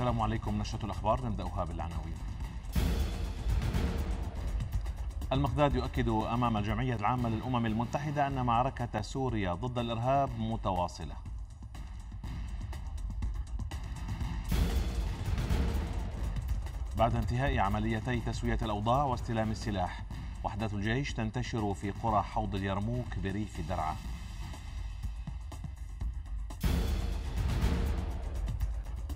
السلام عليكم نشرة الأخبار نبدأها بالعناوين المقداد يؤكد أمام الجمعية العامة للأمم المتحدة أن معركة سوريا ضد الإرهاب متواصلة بعد انتهاء عمليتي تسوية الأوضاع واستلام السلاح وحدات الجيش تنتشر في قرى حوض اليرموك بريف درعا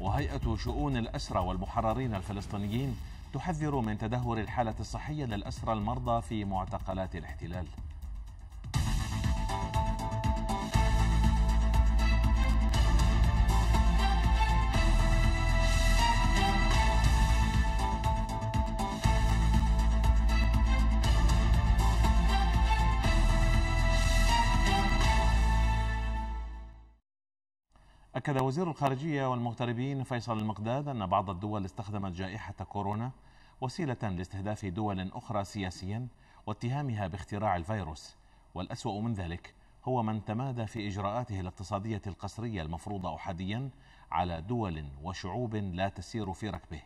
وهيئة شؤون الأسرى والمحررين الفلسطينيين تحذر من تدهور الحالة الصحية للأسرى المرضى في معتقلات الاحتلال أكد وزير الخارجية والمغتربين فيصل المقداد أن بعض الدول استخدمت جائحة كورونا وسيلة لاستهداف دول أخرى سياسيا واتهامها باختراع الفيروس والأسوأ من ذلك هو من تمادى في إجراءاته الاقتصادية القسرية المفروضة أحاديا على دول وشعوب لا تسير في ركبه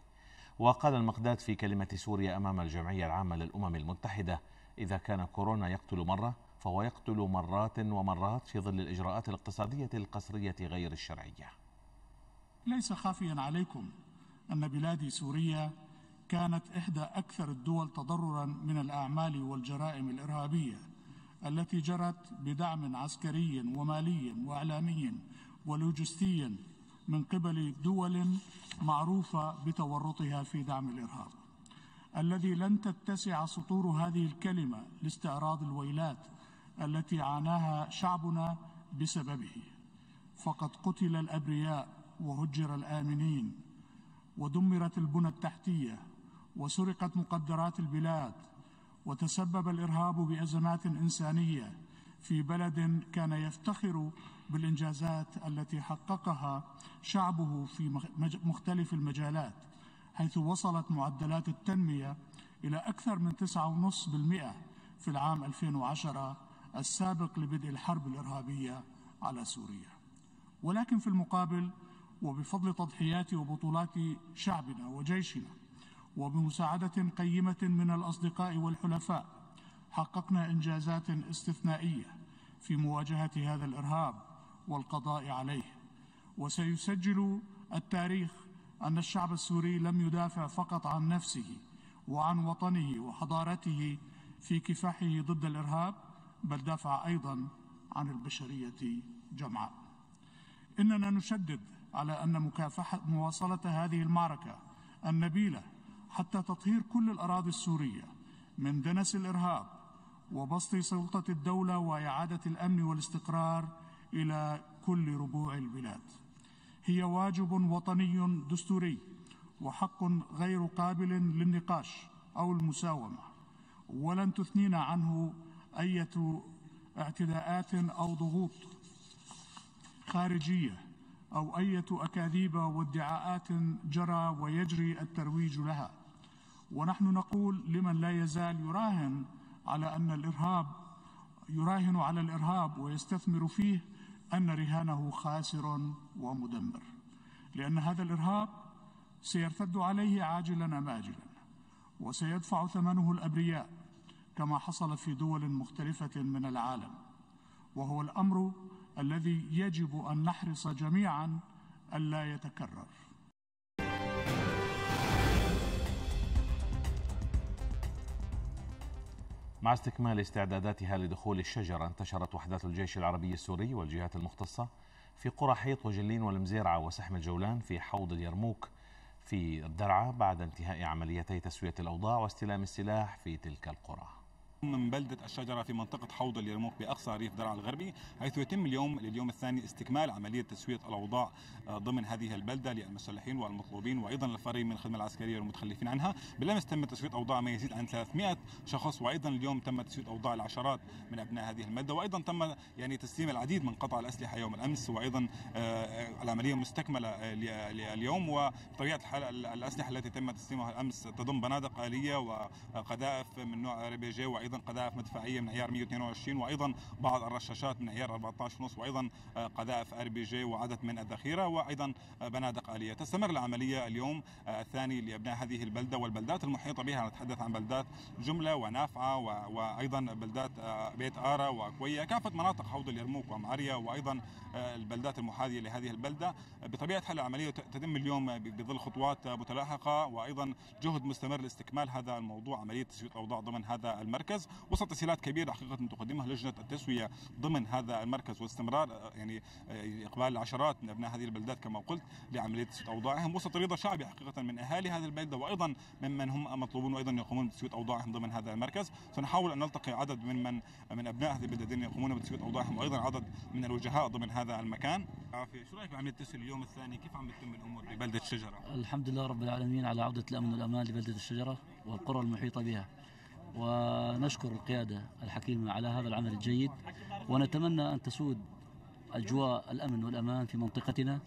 وقال المقداد في كلمة سوريا أمام الجمعية العامة للأمم المتحدة إذا كان كورونا يقتل مرة فهو يقتل مرات ومرات في ظل الإجراءات الاقتصادية القسرية غير الشرعية ليس خافيا عليكم أن بلادي سوريا كانت إحدى أكثر الدول تضررا من الأعمال والجرائم الإرهابية التي جرت بدعم عسكري ومالي وإعلامي ولوجستي من قبل دول معروفة بتورطها في دعم الإرهاب الذي لن تتسع سطور هذه الكلمة لاستعراض الويلات التي عاناها شعبنا بسببه فقد قتل الأبرياء وهجر الآمنين ودمرت البنى التحتية وسرقت مقدرات البلاد وتسبب الإرهاب بأزمات إنسانية في بلد كان يفتخر بالإنجازات التي حققها شعبه في مختلف المجالات حيث وصلت معدلات التنمية إلى أكثر من 9.5% في العام 2010 السابق لبدء الحرب الإرهابية على سوريا ولكن في المقابل وبفضل تضحيات وبطولات شعبنا وجيشنا وبمساعدة قيمة من الأصدقاء والحلفاء حققنا إنجازات استثنائية في مواجهة هذا الإرهاب والقضاء عليه وسيسجل التاريخ أن الشعب السوري لم يدافع فقط عن نفسه وعن وطنه وحضارته في كفاحه ضد الإرهاب بل دافع أيضا عن البشرية جمعاء إننا نشدد على أن مكافحة مواصلة هذه المعركة النبيلة حتى تطهير كل الأراضي السورية من دنس الإرهاب وبسط سلطة الدولة وإعادة الأمن والاستقرار إلى كل ربوع البلاد هي واجب وطني دستوري وحق غير قابل للنقاش أو المساومة ولن تثنينا عنه أية اعتداءات أو ضغوط خارجية أو أية أكاذيب وادعاءات جرى ويجري الترويج لها ونحن نقول لمن لا يزال يراهن على أن الإرهاب يراهن على الإرهاب ويستثمر فيه أن رهانه خاسر ومدمر لأن هذا الإرهاب سيرتد عليه عاجلا أم آجلا وسيدفع ثمنه الأبرياء كما حصل في دول مختلفة من العالم وهو الأمر الذي يجب أن نحرص جميعا ألا يتكرر مع استكمال استعداداتها لدخول الشجرة انتشرت وحدات الجيش العربي السوري والجهات المختصة في قرى حيط وجلين والمزيرعة وسحم الجولان في حوض اليرموك في الدرعة بعد انتهاء عمليتي تسوية الأوضاع واستلام السلاح في تلك القرى من بلدة الشجرة في منطقة حوض اليرموك بأقصى ريف درعا الغربي حيث يتم اليوم لليوم الثاني استكمال عملية تسوية الأوضاع آه، ضمن هذه البلدة للمسلحين والمطلوبين وأيضا الفريق من الخدمة العسكرية والمتخلفين عنها بالأمس تم تسوية أوضاع ما يزيد عن 300 شخص وأيضا اليوم تم تسوية أوضاع العشرات من أبناء هذه المادة وأيضا تم يعني تسليم العديد من قطع الأسلحة يوم الأمس وأيضا آه، العملية مستكملة اليوم آه، وبطبيعة الحال الأسلحة التي تم تسليمها الأمس تضم بنادق آلية وقذائف من نوع ربيجي وأيضا ايضا قذائف مدفعيه من عيار 122 وايضا بعض الرشاشات من عيار 14 ونص وايضا آه، قذائف ار بي جي وعدد من الذخيره وايضا آه، بنادق اليه تستمر العمليه اليوم آه، الثاني لابناء هذه البلده والبلدات المحيطه بها نتحدث عن بلدات جمله ونافعه وايضا بلدات بيت ارا وكويه كافه مناطق حوض اليرموك ومعريا وايضا البلدات المحاذيه لهذه البلده بطبيعه الحال العمليه تتم اليوم بظل خطوات متلاحقه وايضا جهد مستمر لاستكمال هذا الموضوع عمليه تسويق الاوضاع ضمن هذا المركز المركز وسط تسهيلات كبيره حقيقه تقدمها لجنه التسويه ضمن هذا المركز واستمرار آه، يعني آه، اقبال العشرات من ابناء هذه البلدات كما قلت لعمليه تسويه اوضاعهم وسط رضا شعبي حقيقه من اهالي هذه البلده وايضا ممن هم مطلوبون وايضا يقومون بتسويه اوضاعهم ضمن هذا المركز سنحاول ان نلتقي عدد من من من ابناء هذه البلدين يقومون بتسويه اوضاعهم وايضا عدد من الوجهاء ضمن هذا المكان عافية. شو رايك بعمليه التسويه اليوم الثاني كيف عم بتتم الامور ببلده الشجره الحمد لله رب العالمين على عوده الامن والامان لبلده الشجره والقرى المحيطه بها ونشكر القيادة الحكيمة على هذا العمل الجيد ونتمنى أن تسود أجواء الأمن والأمان في منطقتنا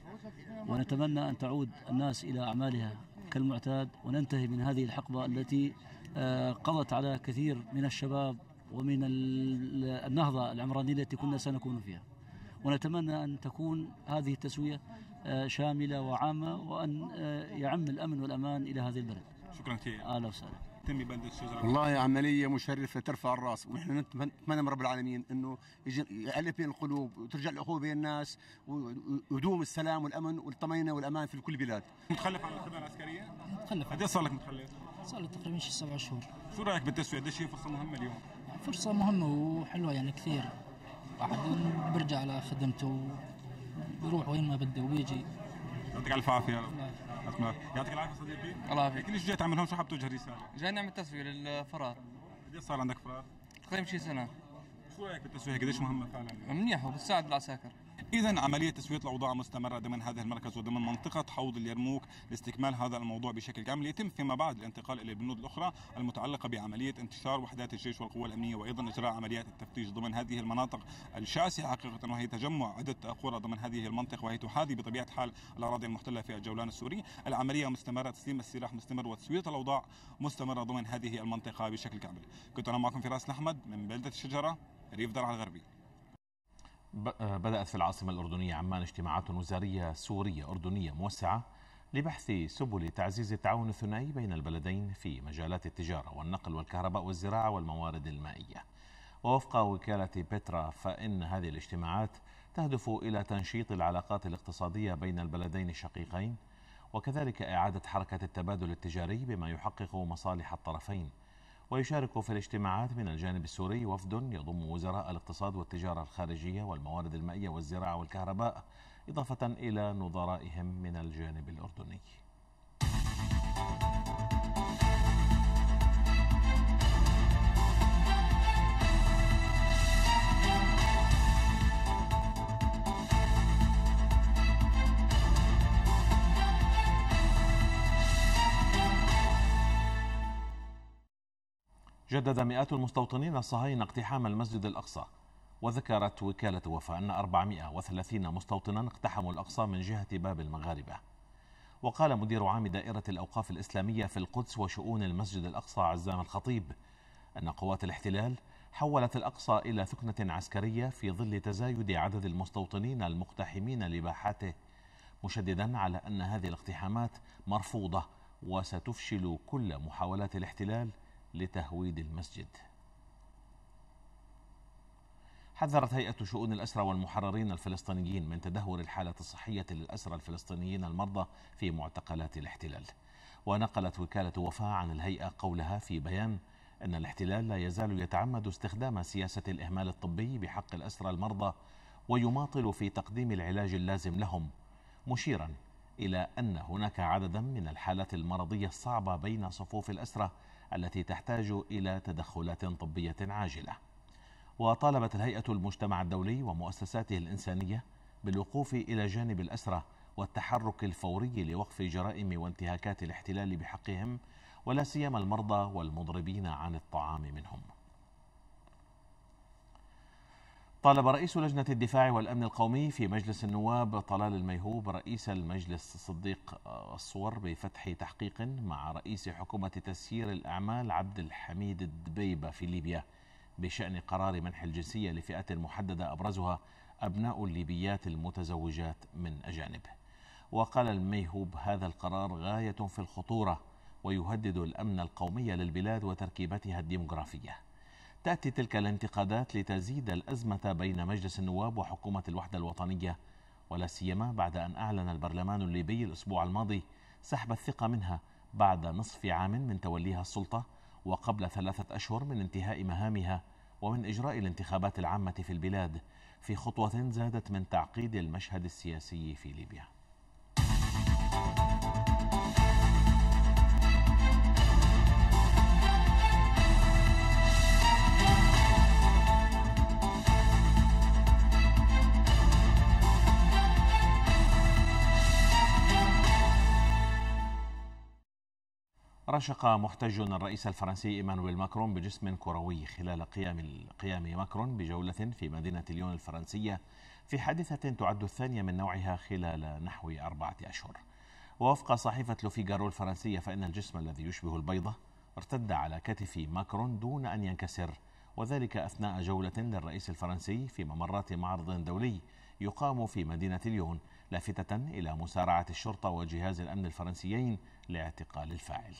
ونتمنى أن تعود الناس إلى أعمالها كالمعتاد وننتهي من هذه الحقبة التي آه، قضت على كثير من الشباب ومن النهضة العمرانية التي كنا سنكون فيها ونتمنى أن تكون هذه التسوية آه، شاملة وعامة وأن آه، يعم الأمن والأمان إلى هذه البلد شكرا كثير أهلا وسهلا الشجره والله عمليه مشرفه ترفع الراس ونحن نتمنى من رب العالمين انه يالف بين القلوب وترجع الاخوه بين الناس ويدوم السلام والامن والطمانينه والامان في كل البلاد متخلف عن الخدمه العسكريه؟ متخلف قد إيه صار لك متخلف؟ صار لي تقريبا شي سبع شهور شو رايك بالتسوية؟ قديش هي فرصه مهمه اليوم؟ فرصه مهمه وحلوه يعني كثير واحد برجع على خدمته بيروح وين ما بده ويجي يعطيك الف عافيه يعطيك العافيه صديقي الله يعافيك ليش جاي تعمل هون شو حاب توجه رساله؟ جاي نعمل تسويه للفرار قد صار عندك فرار؟ تقريبا شي سنه شو رايك بالتسويه قديش مهمه فعلا؟ منيحه وبتساعد العساكر إذا عملية تسوية الأوضاع مستمرة ضمن هذا المركز وضمن منطقة حوض اليرموك لاستكمال هذا الموضوع بشكل كامل يتم فيما بعد الانتقال إلى البنود الأخرى المتعلقة بعملية انتشار وحدات الجيش والقوى الأمنية وأيضا إجراء عمليات التفتيش ضمن هذه المناطق الشاسعة حقيقة وهي تجمع عدة قرى ضمن هذه المنطقة وهي تحاذي بطبيعة الحال الأراضي المحتلة في الجولان السوري العملية مستمرة تسليم السلاح مستمر وتسوية الأوضاع مستمرة ضمن هذه المنطقة بشكل كامل كنت أنا معكم فراس الأحمد من بلدة الشجرة ريف درعا الغربي آه، بدأت في العاصمة الأردنية عمان اجتماعات وزارية سورية أردنية موسعة لبحث سبل تعزيز التعاون الثنائي بين البلدين في مجالات التجارة والنقل والكهرباء والزراعة والموارد المائية ووفق وكالة بترا فإن هذه الاجتماعات تهدف إلى تنشيط العلاقات الاقتصادية بين البلدين الشقيقين وكذلك إعادة حركة التبادل التجاري بما يحقق مصالح الطرفين ويشارك في الاجتماعات من الجانب السوري وفد يضم وزراء الاقتصاد والتجارة الخارجية والموارد المائية والزراعة والكهرباء إضافة إلى نظرائهم من الجانب الأردني جدد مئات المستوطنين الصهاينة اقتحام المسجد الأقصى وذكرت وكالة وفاء أن 430 مستوطنا اقتحموا الأقصى من جهة باب المغاربة وقال مدير عام دائرة الأوقاف الإسلامية في القدس وشؤون المسجد الأقصى عزام الخطيب أن قوات الاحتلال حولت الأقصى إلى ثكنة عسكرية في ظل تزايد عدد المستوطنين المقتحمين لباحاته مشددا على أن هذه الاقتحامات مرفوضة وستفشل كل محاولات الاحتلال لتهويد المسجد حذرت هيئة شؤون الأسرى والمحررين الفلسطينيين من تدهور الحالة الصحية للأسرى الفلسطينيين المرضى في معتقلات الاحتلال ونقلت وكالة وفاة عن الهيئة قولها في بيان أن الاحتلال لا يزال يتعمد استخدام سياسة الإهمال الطبي بحق الأسرى المرضى ويماطل في تقديم العلاج اللازم لهم مشيرا إلى أن هناك عددا من الحالات المرضية الصعبة بين صفوف الأسرى التي تحتاج إلى تدخلات طبية عاجلة وطالبت الهيئة المجتمع الدولي ومؤسساته الإنسانية بالوقوف إلى جانب الأسرة والتحرك الفوري لوقف جرائم وانتهاكات الاحتلال بحقهم ولا سيما المرضى والمضربين عن الطعام منهم طالب رئيس لجنة الدفاع والأمن القومي في مجلس النواب طلال الميهوب رئيس المجلس صديق آه، الصور بفتح تحقيق مع رئيس حكومة تسيير الأعمال عبد الحميد الدبيبة في ليبيا بشأن قرار منح الجنسية لفئات محددة أبرزها أبناء الليبيات المتزوجات من أجانب وقال الميهوب هذا القرار غاية في الخطورة ويهدد الأمن القومي للبلاد وتركيبتها الديمغرافية تأتي تلك الانتقادات لتزيد الأزمة بين مجلس النواب وحكومة الوحدة الوطنية ولا سيما بعد أن أعلن البرلمان الليبي الأسبوع الماضي سحب الثقة منها بعد نصف عام من توليها السلطة وقبل ثلاثة أشهر من انتهاء مهامها ومن إجراء الانتخابات العامة في البلاد في خطوة زادت من تعقيد المشهد السياسي في ليبيا رشق محتج الرئيس الفرنسي ايمانويل ماكرون بجسم كروي خلال قيام قيام ماكرون بجوله في مدينه ليون الفرنسيه في حادثه تعد الثانيه من نوعها خلال نحو اربعه اشهر. ووفق صحيفه لوفيغارو الفرنسيه فان الجسم الذي يشبه البيضه ارتد على كتف ماكرون دون ان ينكسر وذلك اثناء جوله للرئيس الفرنسي في ممرات معرض دولي يقام في مدينه ليون لافتة إلى مسارعة الشرطة وجهاز الأمن الفرنسيين لاعتقال الفاعل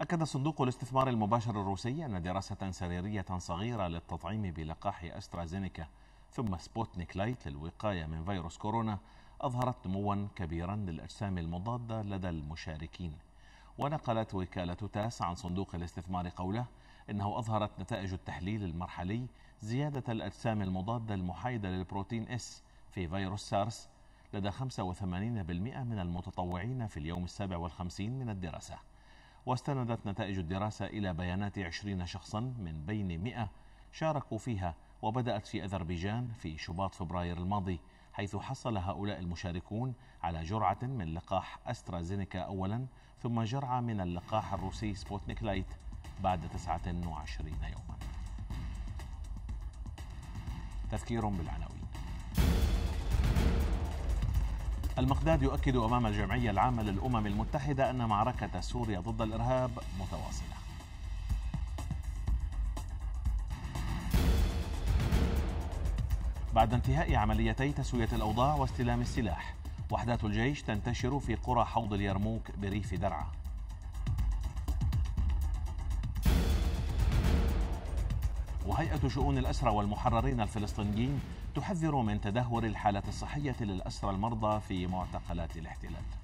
أكد صندوق الاستثمار المباشر الروسي أن دراسة سريرية صغيرة للتطعيم بلقاح أسترازينيكا ثم سبوتنيك لايت للوقاية من فيروس كورونا أظهرت نموا كبيرا للأجسام المضادة لدى المشاركين ونقلت وكالة تاس عن صندوق الاستثمار قوله إنه أظهرت نتائج التحليل المرحلي زيادة الأجسام المضادة المحايدة للبروتين إس في فيروس سارس لدى 85% من المتطوعين في اليوم السابع والخمسين من الدراسة واستندت نتائج الدراسة إلى بيانات 20 شخصا من بين 100 شاركوا فيها وبدأت في أذربيجان في شباط فبراير الماضي حيث حصل هؤلاء المشاركون على جرعة من لقاح أسترازينيكا أولا ثم جرعة من اللقاح الروسي سبوتنيك لايت بعد تسعة وعشرين يوما تذكير بالعناوين المقداد يؤكد أمام الجمعية العامة للأمم المتحدة أن معركة سوريا ضد الإرهاب متواصلة بعد انتهاء عمليتي تسوية الأوضاع واستلام السلاح وحدات الجيش تنتشر في قرى حوض اليرموك بريف درعا وهيئة شؤون الأسرى والمحررين الفلسطينيين تحذر من تدهور الحالة الصحية للأسرى المرضى في معتقلات الاحتلال